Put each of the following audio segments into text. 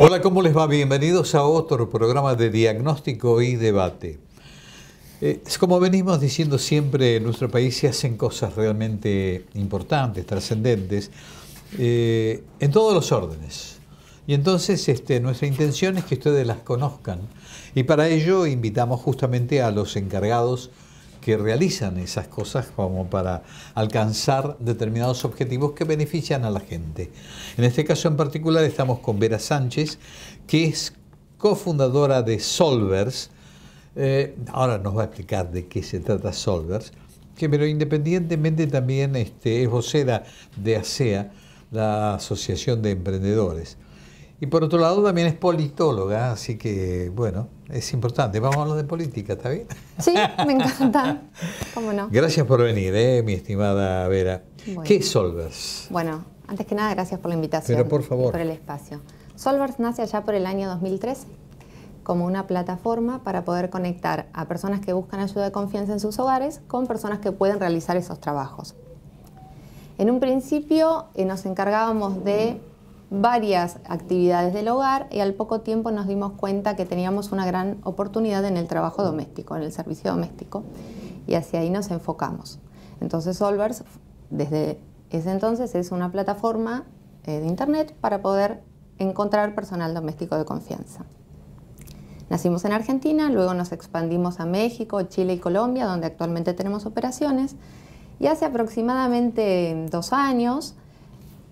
Hola, ¿cómo les va? Bienvenidos a otro programa de diagnóstico y debate. Eh, como venimos diciendo siempre, en nuestro país se hacen cosas realmente importantes, trascendentes, eh, en todos los órdenes. Y entonces este, nuestra intención es que ustedes las conozcan. Y para ello invitamos justamente a los encargados que realizan esas cosas como para alcanzar determinados objetivos que benefician a la gente. En este caso en particular estamos con Vera Sánchez, que es cofundadora de Solvers. Eh, ahora nos va a explicar de qué se trata Solvers, que, pero independientemente también este, es vocera de ASEA, e la Asociación de Emprendedores. Y por otro lado también es politóloga, así que bueno, es importante. Vamos a hablar de política, ¿está bien? Sí, me encanta. ¿Cómo no? Gracias por venir, ¿eh? mi estimada Vera. ¿Qué es Solvers? Bueno, antes que nada, gracias por la invitación. por favor. por el espacio. Solvers nace allá por el año 2013 como una plataforma para poder conectar a personas que buscan ayuda de confianza en sus hogares con personas que pueden realizar esos trabajos. En un principio eh, nos encargábamos de varias actividades del hogar y al poco tiempo nos dimos cuenta que teníamos una gran oportunidad en el trabajo doméstico, en el servicio doméstico, y hacia ahí nos enfocamos. Entonces Solvers, desde ese entonces, es una plataforma eh, de Internet para poder encontrar personal doméstico de confianza. Nacimos en Argentina, luego nos expandimos a México, Chile y Colombia, donde actualmente tenemos operaciones, y hace aproximadamente dos años,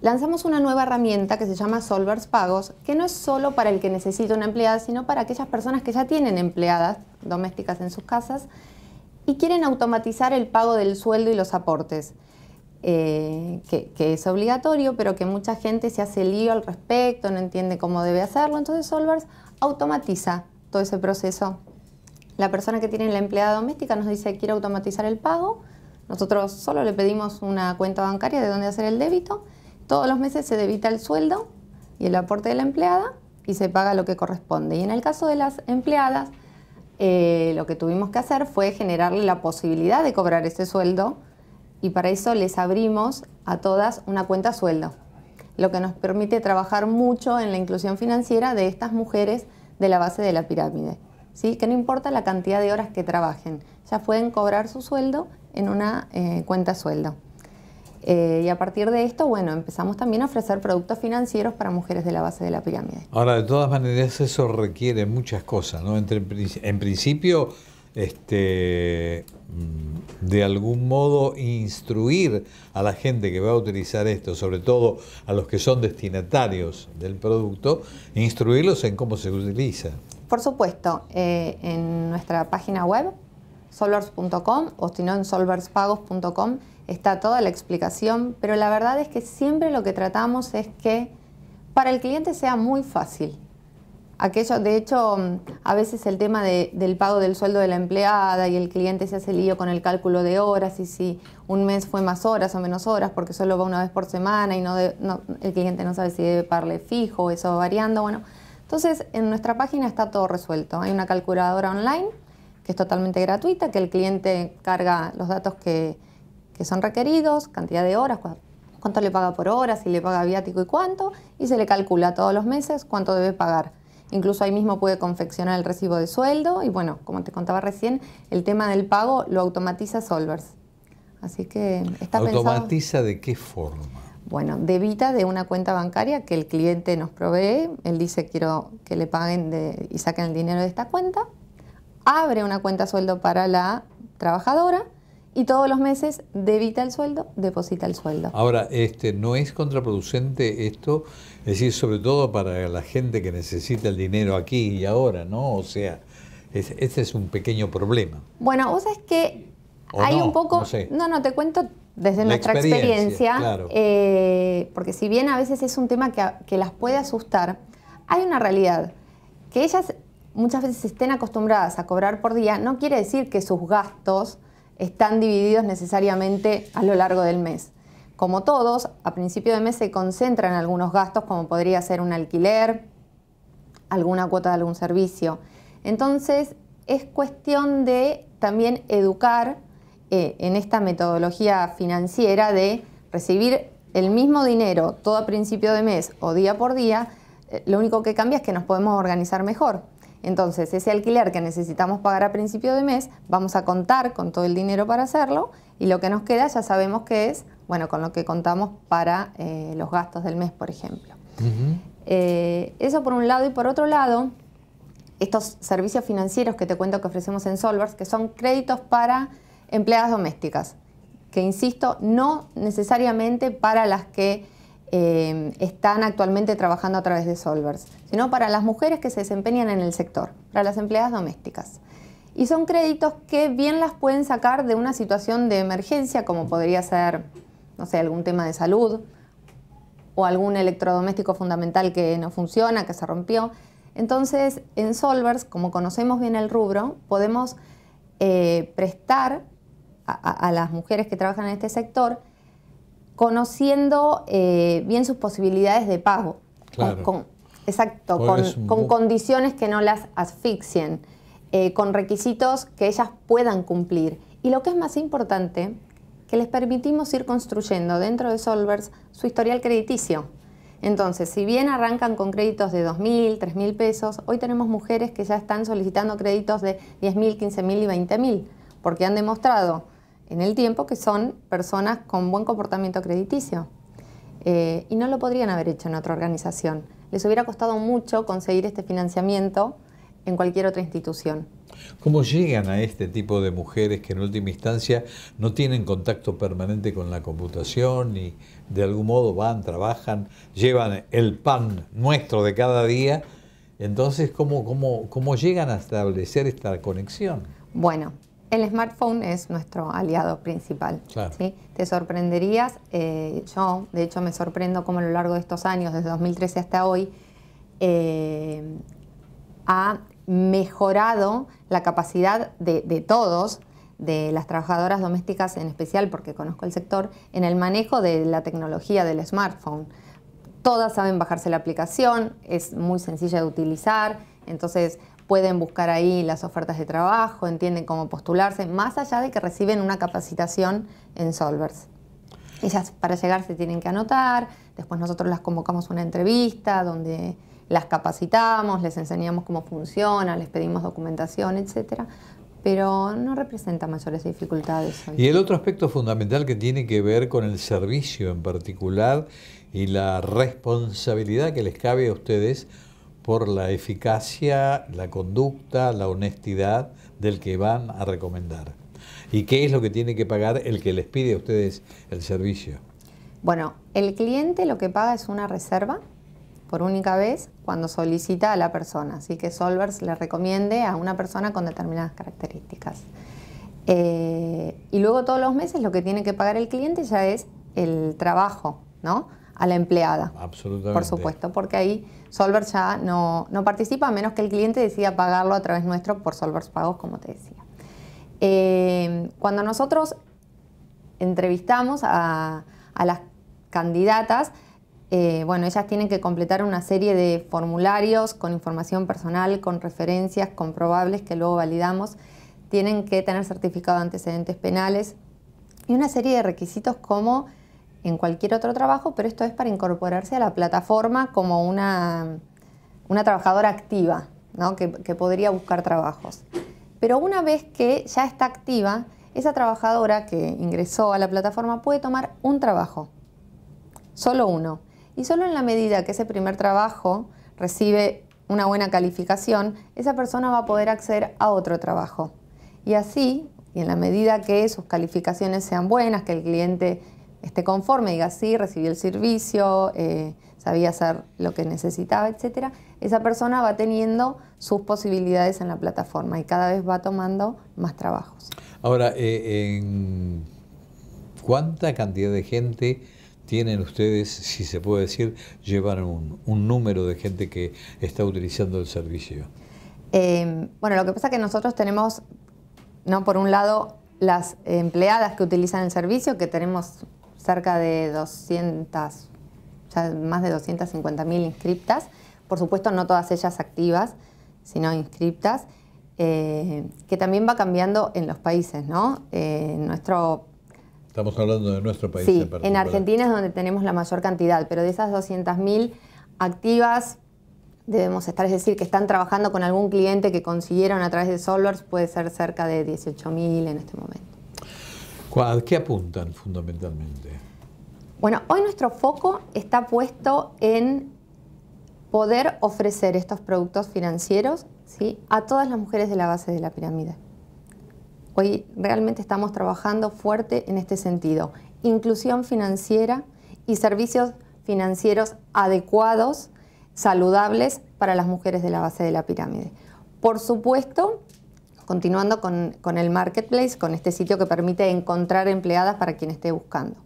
lanzamos una nueva herramienta que se llama Solvers Pagos, que no es solo para el que necesita una empleada, sino para aquellas personas que ya tienen empleadas domésticas en sus casas y quieren automatizar el pago del sueldo y los aportes, eh, que, es obligatorio, pero que mucha gente se hace lío al respecto, no entiende cómo debe hacerlo. Entonces Solvers automatiza todo ese proceso. La persona que tiene la empleada doméstica nos dice quiere automatizar el pago. Nosotros solo le pedimos una cuenta bancaria de dónde hacer el débito todos los meses se debita el sueldo y el aporte de la empleada y se paga lo que corresponde. Y en el caso de las empleadas, eh, lo que tuvimos que hacer fue generarle la posibilidad de cobrar ese sueldo y para eso les abrimos a todas una cuenta sueldo, lo que nos permite trabajar mucho en la inclusión financiera de estas mujeres de la base de la pirámide. ¿sí? Que no importa la cantidad de horas que trabajen, ya pueden cobrar su sueldo en una eh, cuenta sueldo. Eh, y a partir de esto, bueno, empezamos también a ofrecer productos financieros para mujeres de la base de la pirámide. Ahora, de todas maneras, eso requiere muchas cosas, ¿no? en principio, este, mm, de algún modo instruir a la gente que va a utilizar esto, sobre todo a los que son destinatarios del producto, instruirlos en cómo se utiliza. Por supuesto, eh, en nuestra página web solvers.com o si no en solverspagos.com está toda la explicación, pero la verdad es que siempre lo que tratamos es que para el cliente sea muy fácil. Aquello, de hecho, a veces el tema del pago del sueldo de la empleada y el cliente se hace lío con el cálculo de horas y si un mes fue más horas o menos horas porque solo va una vez por semana y el cliente no sabe si debe parle fijo, o eso va variando. Bueno, entonces en nuestra página está todo resuelto. Hay una calculadora online que es totalmente gratuita, que el cliente carga los datos que, son requeridos, cantidad de horas, cuánto le paga por hora, si le paga viático y cuánto, y se le calcula todos los meses cuánto debe pagar. Incluso ahí mismo puede confeccionar el recibo de sueldo y bueno, como te contaba recién, el tema del pago lo automatiza Solvers. Así que está ¿Automatiza de qué forma? Bueno, debita de una cuenta bancaria que el cliente nos provee. Él dice quiero que le paguen y saquen el dinero de esta cuenta abre una cuenta sueldo para la trabajadora y todos los meses debita el sueldo, deposita el sueldo. Ahora, este, ¿no es contraproducente esto? Es decir, sobre todo para la gente que necesita el dinero aquí y ahora, ¿no? O sea, este es un pequeño problema. Bueno, vos sabés que hay un poco... No, no, te cuento desde nuestra experiencia, eh, porque si bien a veces es un tema que, que las puede asustar, hay una realidad, que ellas muchas veces estén acostumbradas a cobrar por día, no quiere decir que sus gastos están divididos necesariamente a lo largo del mes. Como todos, a principio de mes se concentran algunos gastos como podría ser un alquiler, alguna cuota de algún servicio. Entonces, es cuestión de también educar eh, en esta metodología financiera de recibir el mismo dinero todo a principio de mes o día por día, eh, lo único que cambia es que nos podemos organizar mejor. Entonces, ese alquiler que necesitamos pagar a principio de mes, vamos a contar con todo el dinero para hacerlo y lo que nos queda ya sabemos que es, bueno, con lo que contamos para eh, los gastos del mes, por ejemplo. Eh, eso por un lado y por otro lado, estos servicios financieros que te cuento que ofrecemos en Solvers, que son créditos para empleadas domésticas, que insisto, no necesariamente para las que Em, están actualmente trabajando a través de Solvers, sino para las mujeres que se desempeñan en el sector, para las empleadas domésticas. Y son créditos que bien las pueden sacar de una situación de emergencia, como podría ser, no sé, algún tema de salud o algún electrodoméstico fundamental que no funciona, que se rompió. Entonces, en Solvers, como conocemos bien el rubro, podemos eh, prestar a, las mujeres que trabajan en este sector conociendo eh, bien sus posibilidades de pago. Con, exacto, pues con, condiciones que no las asfixien, eh, con requisitos que ellas puedan cumplir. Y lo que es más importante, que les permitimos ir construyendo dentro de Solvers su historial crediticio. Entonces, si bien arrancan con créditos de 2.000, 3.000 pesos, hoy tenemos mujeres que ya están solicitando créditos de 10.000, 15.000 y 20.000, porque han demostrado en el tiempo que son personas con buen comportamiento crediticio. Eh, y no lo podrían haber hecho en otra organización. Les hubiera costado mucho conseguir este financiamiento en cualquier otra institución. ¿Cómo llegan a este tipo de mujeres que en última instancia no tienen contacto permanente con la computación y de algún modo van, trabajan, llevan el pan nuestro de cada día? Entonces, ¿cómo, cómo, cómo llegan a establecer esta conexión? Bueno, el smartphone es nuestro aliado principal. Te sorprenderías, eh, yo de hecho me sorprendo cómo a lo largo de estos años, desde 2013 hasta hoy, eh, ha mejorado la capacidad de, de, todos, de las trabajadoras domésticas en especial, porque conozco el sector, en el manejo de la tecnología del smartphone. Todas saben bajarse la aplicación, es muy sencilla de utilizar, entonces pueden buscar ahí las ofertas de trabajo, entienden cómo postularse, más allá de que reciben una capacitación en Solvers. Ellas para llegar se tienen que anotar, después nosotros las convocamos a una entrevista donde las capacitamos, les enseñamos cómo funciona, les pedimos documentación, etcétera, pero no representa mayores dificultades. Y el otro aspecto fundamental que tiene que ver con el servicio en particular y la responsabilidad que les cabe a ustedes por la eficacia, la conducta, la honestidad del que van a recomendar. ¿Y qué es lo que tiene que pagar el que les pide a ustedes el servicio? Bueno, el cliente lo que paga es una reserva por única vez cuando solicita a la persona, así que Solvers le recomiende a una persona con determinadas características. Eh, y luego todos los meses lo que tiene que pagar el cliente ya es el trabajo, ¿no? a la empleada. Absolutamente. Por supuesto, porque ahí Solver ya no, participa a menos que el cliente decida pagarlo a través nuestro por Solver Pagos, como te decía. Eh, cuando nosotros entrevistamos a, las candidatas, eh, bueno, ellas tienen que completar una serie de formularios con información personal, con referencias comprobables que luego validamos. Tienen que tener certificado de antecedentes penales y una serie de requisitos como en cualquier otro trabajo, pero esto es para incorporarse a la plataforma como una, una trabajadora activa, que, que podría buscar trabajos. Pero una vez que ya está activa, esa trabajadora que ingresó a la plataforma puede tomar un trabajo, solo uno. Y solo en la medida que ese primer trabajo recibe una buena calificación, esa persona va a poder acceder a otro trabajo. Y así, y en la medida que sus calificaciones sean buenas, que el cliente esté conforme, diga sí, recibió el servicio, eh, sabía hacer lo que necesitaba, etc., esa persona va teniendo sus posibilidades en la plataforma y cada vez va tomando más trabajos. Ahora, eh, ¿cuánta cantidad de gente tienen ustedes, si se puede decir, llevan un, número de gente que está utilizando el servicio? Em, bueno, lo que pasa es que nosotros tenemos, ¿no? por un lado, las empleadas que utilizan el servicio, que tenemos cerca de 200, más de 250.000 inscriptas, por supuesto no todas ellas activas, sino inscriptas, eh, que también va cambiando en los países, ¿no? Eh, nuestro Estamos hablando de nuestro país. Sí, en, Argentina es donde tenemos la mayor cantidad, pero de esas 200.000 activas debemos estar, es decir, que están trabajando con algún cliente que consiguieron a través de Solvers, puede ser cerca de 18.000 en este momento. ¿A qué apuntan fundamentalmente? Bueno, hoy nuestro foco está puesto en poder ofrecer estos productos financieros a todas las mujeres de la base de la pirámide. Hoy realmente estamos trabajando fuerte en este sentido. Inclusión financiera y servicios financieros adecuados, saludables para las mujeres de la base de la pirámide. Por supuesto, continuando con, el marketplace, con este sitio que permite encontrar empleadas para quien esté buscando.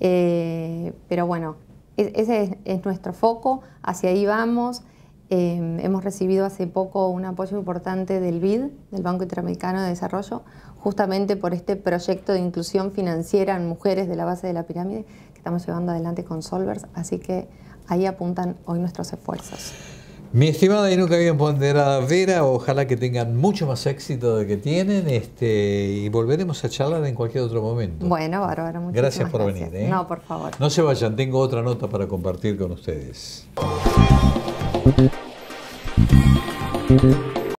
Eh, pero bueno, e-, ese es, nuestro foco, hacia ahí vamos. Eh, hemos recibido hace poco un apoyo importante del BID, del Banco Interamericano de Desarrollo, justamente por este proyecto de inclusión financiera en mujeres de la base de la pirámide que estamos llevando adelante con Solvers, así que ahí apuntan hoy nuestros esfuerzos. Mi estimada y nunca bien ponderada Vera, ojalá que tengan mucho más éxito de que tienen este, y volveremos a charlar en cualquier otro momento. Bueno, Bárbara, muchas gracias. por venir. ¿eh? No, por favor. No se vayan, tengo otra nota para compartir con ustedes.